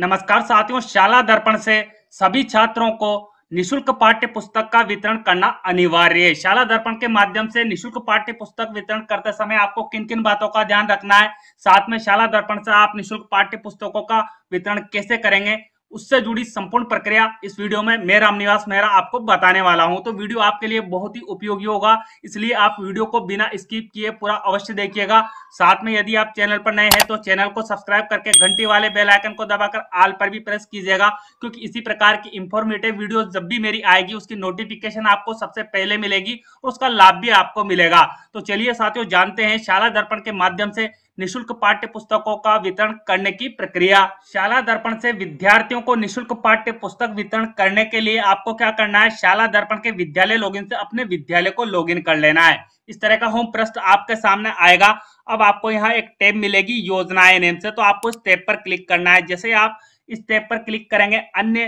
नमस्कार साथियों शाला दर्पण से सभी छात्रों को निशुल्क पाठ्य पुस्तक का वितरण करना अनिवार्य है शाला दर्पण के माध्यम से निशुल्क पाठ्य पुस्तक वितरण करते समय आपको किन किन बातों का ध्यान रखना है साथ में शाला दर्पण से आप निशुल्क पाठ्य पुस्तकों का वितरण कैसे करेंगे उससे जुड़ी संपूर्ण प्रक्रिया इस वीडियो में मैं रामनिवास मेहरा आपको बताने वाला हूं तो वीडियो आपके लिए बहुत ही उपयोगी होगा इसलिए आप वीडियो को बिना स्किप किए पूरा अवश्य देखिएगा साथ में यदि आप चैनल पर नए हैं तो चैनल को सब्सक्राइब करके घंटी वाले बेल आइकन को दबाकर आल पर भी प्रेस कीजिएगा क्योंकि इसी प्रकार की इंफॉर्मेटिव वीडियो जब भी मेरी आएगी उसकी नोटिफिकेशन आपको सबसे पहले मिलेगी उसका लाभ भी आपको मिलेगा तो चलिए साथियों जानते हैं शाला दर्पण के माध्यम से निशुल्क पाठ्य पुस्तकों का वितरण करने की प्रक्रिया शाला दर्पण से विद्यार्थियों को निशुल्क पाठ्य पुस्तक वितरण करने के लिए आपको क्या करना है शाला दर्पण के विद्यालय लॉगिन से अपने विद्यालय को लॉगिन कर लेना है इस तरह का होम प्रश्न आपके सामने आएगा अब आपको यहाँ एक टैब मिलेगी योजनाएं नेम से तो आपको इस टैब पर क्लिक करना है जैसे आप इस टैब पर क्लिक करेंगे अन्य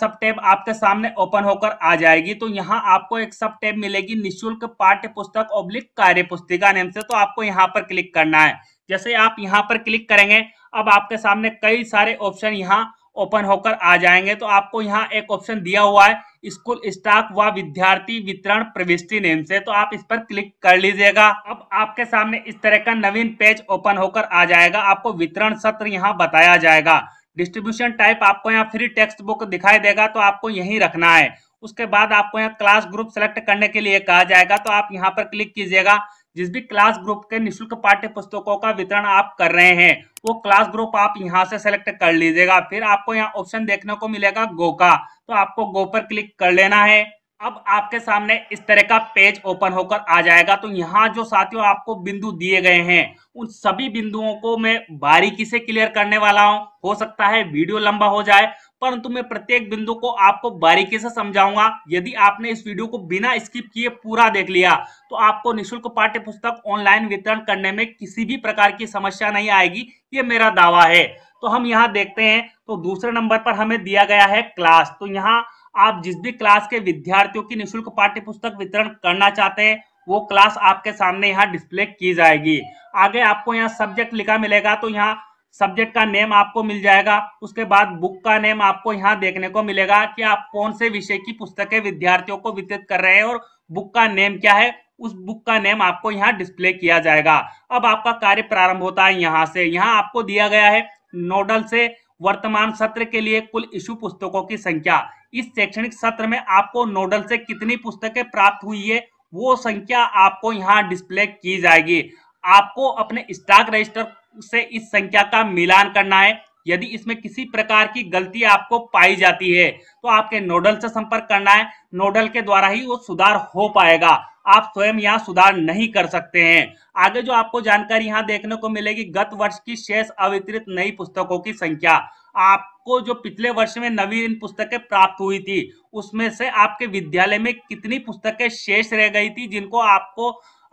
सब टैब आपके सामने ओपन होकर आ जाएगी तो यहाँ आपको एक सब टैब मिलेगी निशुल्क पाठ्य पुस्तक ओब्लिक कार्य पुस्तिका नेम से तो आपको यहाँ पर क्लिक करना है जैसे आप यहाँ पर क्लिक करेंगे अब आपके सामने कई सारे ऑप्शन यहाँ ओपन होकर आ जाएंगे तो आपको यहाँ एक ऑप्शन दिया हुआ है स्कूल स्टाफ व विद्यार्थी वितरण प्रविष्टि नेम से तो आप इस पर क्लिक कर लीजिएगा अब आपके सामने इस तरह का नवीन पेज ओपन होकर आ जाएगा आपको वितरण सत्र यहाँ बताया जाएगा डिस्ट्रीब्यूशन टाइप आपको यहाँ फ्री टेक्स्ट बुक दिखाई देगा तो आपको यही रखना है उसके बाद आपको यहाँ क्लास ग्रुप सेलेक्ट करने के लिए कहा जाएगा तो आप यहाँ पर क्लिक कीजिएगा जिस भी क्लास ग्रुप के निशुल्क पाठ्य पुस्तकों का वितरण आप कर रहे हैं वो क्लास ग्रुप आप यहाँ से सेलेक्ट कर लीजिएगा फिर आपको यहाँ ऑप्शन देखने को मिलेगा गो का तो आपको गो पर क्लिक कर लेना है अब आपके सामने इस तरह का पेज ओपन होकर आ जाएगा तो यहाँ जो साथियों आपको बिंदु दिए गए हैं उन सभी बिंदुओं को मैं बारीकी से क्लियर करने वाला हूँ हो सकता है वीडियो लंबा हो जाए परंतु मैं प्रत्येक बिंदु को आपको बारीकी से समझाऊंगा यदि आपने इस वीडियो को बिना स्किप किए पूरा देख लिया तो आपको निःशुल्क पाठ्य पुस्तक ऑनलाइन वितरण करने में किसी भी प्रकार की समस्या नहीं आएगी ये मेरा दावा है तो हम यहाँ देखते हैं तो दूसरे नंबर पर हमें दिया गया है क्लास तो यहाँ आप जिस भी क्लास के विद्यार्थियों की निःशुल्क पाठ्य पुस्तक वितरण करना चाहते हैं वो क्लास आपके सामने यहाँ डिस्प्ले की जाएगी आगे आपको यहाँ सब्जेक्ट लिखा मिलेगा तो यहाँ सब्जेक्ट का नेम आपको मिल जाएगा उसके बाद बुक का नेम आपको यहाँ देखने को मिलेगा कि आप कौन से विषय की पुस्तकें विद्यार्थियों को वितरित कर रहे हैं और बुक का नेम क्या है उस बुक का नेम आपको यहाँ डिस्प्ले किया जाएगा अब आपका कार्य प्रारंभ होता है यहाँ से यहाँ आपको दिया गया है नोडल से वर्तमान सत्र के लिए कुल इशू पुस्तकों की संख्या इस शैक्षणिक सत्र में आपको नोडल से कितनी पुस्तकें प्राप्त हुई है वो संख्या आपको यहाँ डिस्प्ले की जाएगी आपको अपने स्टॉक रजिस्टर से इस संख्या का मिलान करना है यदि इसमें किसी प्रकार की गलती आपको पाई जाती है तो आपके नोडल से संपर्क करना है नोडल के द्वारा ही वो सुधार हो पाएगा आप स्वयं यहाँ सुधार नहीं कर सकते हैं आगे जो आपको जानकारी यहाँ देखने को मिलेगी गत वर्ष की शेष अवितरित नई पुस्तकों की संख्या आपको जो पिछले वर्ष में नवीन पुस्तकें प्राप्त हुई थी उसमें से आपके विद्यालय में कितनी पुस्तकें शेष रह गई थी जिनको आपको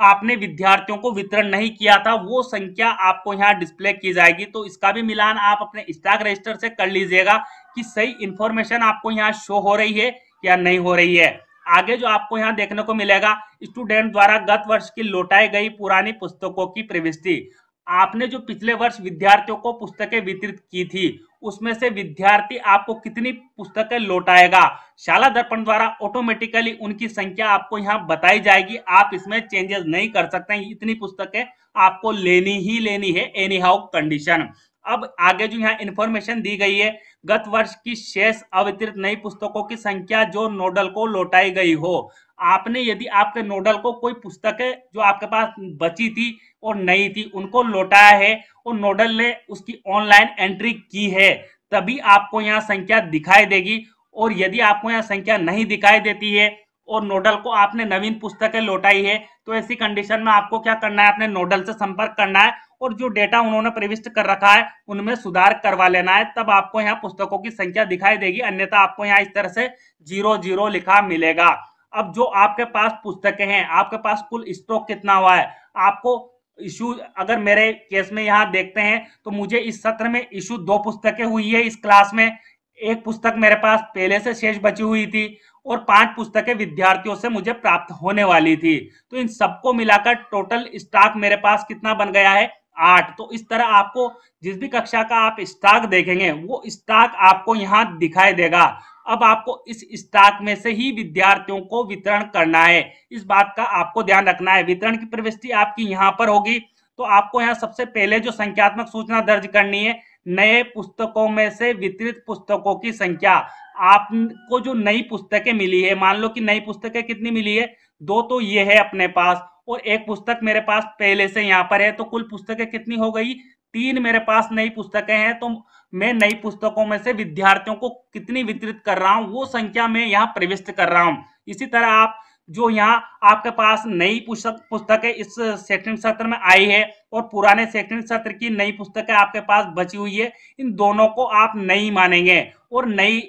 आपने विद्यार्थियों को वितरण नहीं किया था वो संख्या आपको यहाँ डिस्प्ले की जाएगी तो इसका भी मिलान आप अपने स्टाक रजिस्टर से कर लीजिएगा कि सही इंफॉर्मेशन आपको यहाँ शो हो रही है या नहीं हो रही है आगे जो आपको यहाँ देखने को मिलेगा स्टूडेंट द्वारा गत वर्ष की लौटाई गई पुरानी पुस्तकों की प्रविष्टि आपने जो पिछले वर्ष विद्यार्थियों को पुस्तकें वितरित की थी उसमें से विद्यार्थी आपको कितनी पुस्तकें लौटाएगा शाला दर्पण द्वारा ऑटोमेटिकली उनकी संख्या आपको यहाँ बताई जाएगी आप इसमें चेंजेस नहीं कर सकते इतनी पुस्तकें आपको लेनी ही लेनी है एनी हाउ कंडीशन अब आगे जो यहाँ इन्फॉर्मेशन दी गई है गत वर्ष की शेष अवितरित नई पुस्तकों की संख्या जो नोडल को लौटाई गई हो आपने यदि आपके नोडल को कोई पुस्तकें जो आपके पास बची थी और नई थी उनको लौटाया है और नोडल ने उसकी ऑनलाइन एंट्री की है तभी आपको यहाँ संख्या दिखाई देगी और यदि आपको यहाँ संख्या नहीं दिखाई देती है और नोडल को आपने नवीन पुस्तकें लौटाई है तो ऐसी कंडीशन में आपको क्या करना है अपने नोडल से संपर्क करना है और जो डेटा उन्होंने प्रविष्ट कर रखा है उनमें सुधार करवा लेना है तब आपको यहाँ पुस्तकों की संख्या दिखाई देगी अन्यथा आपको यहाँ इस तरह से जीरो जीरो लिखा मिलेगा अब जो आपके पास पुस्तकें हैं आपके पास कुल स्टॉक कितना हुआ है आपको इशू अगर मेरे केस में यहाँ देखते हैं तो मुझे इस सत्र में इशू दो पुस्तकें हुई है इस क्लास में एक पुस्तक मेरे पास पहले से शेष बची हुई थी और पांच पुस्तकें विद्यार्थियों से मुझे प्राप्त होने वाली थी तो इन सबको मिलाकर टोटल स्टॉक मेरे पास कितना बन गया है आठ तो इस तरह आपको जिस भी कक्षा का आप स्टॉक देखेंगे वो स्टॉक आपको यहाँ दिखाई देगा अब आपको इस स्टॉक में से ही विद्यार्थियों को वितरण करना है इस बात का आपको ध्यान रखना है वितरण की प्रविष्टि आपकी यहाँ पर होगी तो आपको यहाँ सबसे पहले जो संख्यात्मक सूचना दर्ज करनी है नए पुस्तकों में से वितरित पुस्तकों की संख्या आपको जो नई पुस्तकें मिली है मान लो कि नई पुस्तकें कितनी मिली है दो तो ये है अपने पास और एक पुस्तक मेरे पास पहले से यहाँ पर है तो कुल पुस्तकें कितनी हो गई तीन मेरे पास नई पुस्तकें हैं तो मैं नई पुस्तकों में से विद्यार्थियों को कितनी वितरित कर रहा हूँ वो संख्या मैं यहाँ प्रविष्ट कर रहा हूँ इसी तरह आप जो यहाँ आपके पास नई पुस्तक पुस्तकें इस शैक्षणिक सत्र में आई है और पुराने शैक्षणिक सत्र की नई पुस्तकें आपके पास बची हुई है इन दोनों को आप नई मानेंगे और नई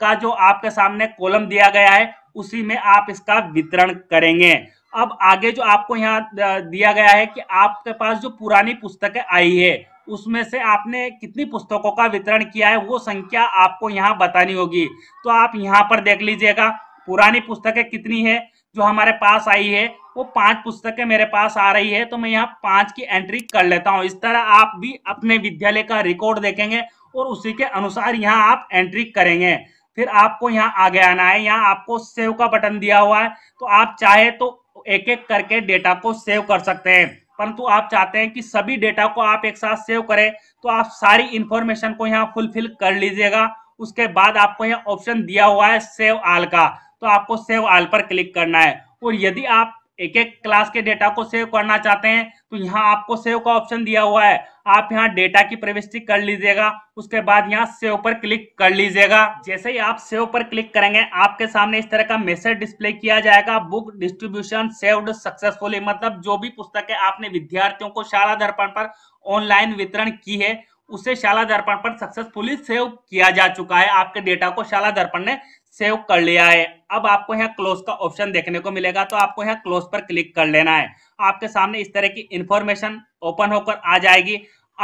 का जो आपके सामने कॉलम दिया गया है उसी में आप इसका वितरण करेंगे अब आगे जो आपको यहाँ दिया गया है कि आपके पास जो पुरानी पुस्तकें आई है उसमें से आपने कितनी पुस्तकों का वितरण किया है वो संख्या आपको यहाँ बतानी होगी तो आप यहाँ पर देख लीजिएगा पुरानी पुस्तकें कितनी है जो हमारे पास आई है वो पांच पुस्तकें मेरे पास आ रही है तो मैं यहाँ पांच की एंट्री कर लेता हूँ इस तरह आप भी अपने विद्यालय का रिकॉर्ड देखेंगे और उसी के अनुसार यहाँ आप एंट्री करेंगे फिर आपको यहाँ आगे आना है यहाँ आपको सेव का बटन दिया हुआ है तो आप चाहे तो एक एक करके डेटा को सेव कर सकते हैं परंतु आप चाहते हैं कि सभी डेटा को आप एक साथ सेव करें तो आप सारी इंफॉर्मेशन को यहाँ फुलफिल कर लीजिएगा उसके बाद आपको यहाँ ऑप्शन दिया हुआ है सेव आल का तो आपको सेव आल पर क्लिक करना है और यदि आप एक एक क्लास के डेटा को सेव करना चाहते हैं तो यहाँ आपको सेव का ऑप्शन दिया हुआ है आप यहाँ डेटा की प्रविष्टि कर लीजिएगा उसके बाद यहाँ सेव पर क्लिक कर लीजिएगा जैसे ही आप सेव पर क्लिक करेंगे आपके सामने इस तरह का मैसेज डिस्प्ले किया जाएगा बुक डिस्ट्रीब्यूशन सेव्ड सक्सेसफुली मतलब जो भी पुस्तकें आपने विद्यार्थियों को शाला दर्पण पर ऑनलाइन वितरण की है उसे शाला दर्पण पर सक्सेसफुली सेव किया जा चुका है आपके डेटा को शाला दर्पण ने सेव कर लिया है अब आपको यहाँ क्लोज का ऑप्शन देखने को मिलेगा तो आपको यहाँ क्लोज पर क्लिक कर लेना है आपके सामने इस तरह की इंफॉर्मेशन ओपन होकर आ जाएगी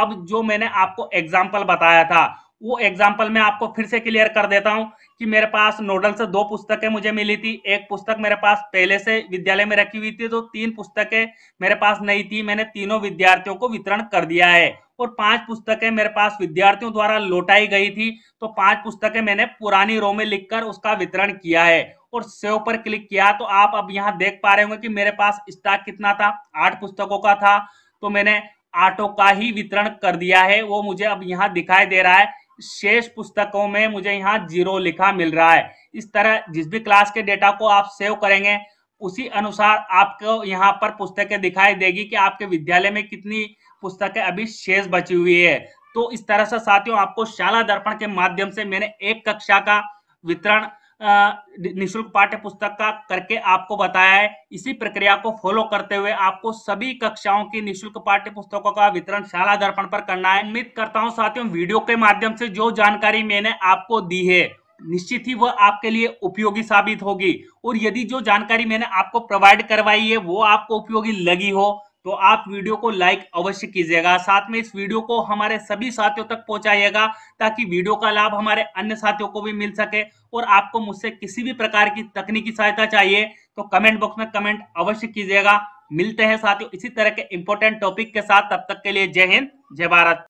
अब जो मैंने आपको एग्जाम्पल बताया था वो एग्जाम्पल मैं आपको फिर से क्लियर कर देता हूँ कि मेरे पास नोडल से दो पुस्तकें मुझे मिली थी एक पुस्तक मेरे पास पहले से विद्यालय में रखी हुई थी तो तीन पुस्तकें मेरे पास नहीं थी मैंने तीनों विद्यार्थियों को वितरण कर दिया है और पांच पुस्तकें मेरे पास विद्यार्थियों द्वारा लौटाई गई थी तो पांच पुस्तकें मैंने पुरानी रो में लिखकर उसका वितरण किया है और सेव पर क्लिक किया तो आप अब यहाँ देख पा रहे होंगे कि मेरे पास स्टॉक कितना था आठ पुस्तकों का था तो मैंने आठों का ही वितरण कर दिया है वो मुझे अब यहाँ दिखाई दे रहा है शेष पुस्तकों में मुझे यहाँ जीरो लिखा मिल रहा है इस तरह जिस भी क्लास के डेटा को आप सेव करेंगे उसी अनुसार आपको यहाँ पर पुस्तकें दिखाई देगी कि आपके विद्यालय में कितनी पुस्तकें अभी शेष बची हुई है तो इस तरह से साथियों आपको शाला दर्पण के माध्यम से मैंने एक कक्षा का वितरण निःशुल्क पाठ्य पुस्तक का करके आपको बताया है इसी प्रक्रिया को फॉलो करते हुए आपको सभी कक्षाओं की निःशुल्क पाठ्य पुस्तकों का वितरण शाला दर्पण पर करना है उम्मीद करता हूँ साथियों वीडियो के माध्यम से जो जानकारी मैंने आपको दी है निश्चित ही वह आपके लिए उपयोगी साबित होगी और यदि जो जानकारी मैंने आपको प्रोवाइड करवाई है वो आपको उपयोगी लगी हो तो आप वीडियो को लाइक अवश्य कीजिएगा साथ में इस वीडियो को हमारे सभी साथियों तक पहुंचाइएगा ताकि वीडियो का लाभ हमारे अन्य साथियों को भी मिल सके और आपको मुझसे किसी भी प्रकार की तकनीकी सहायता चाहिए तो कमेंट बॉक्स में कमेंट अवश्य कीजिएगा मिलते हैं साथियों इसी तरह के इंपॉर्टेंट टॉपिक के साथ तब तक के लिए जय हिंद जय भारत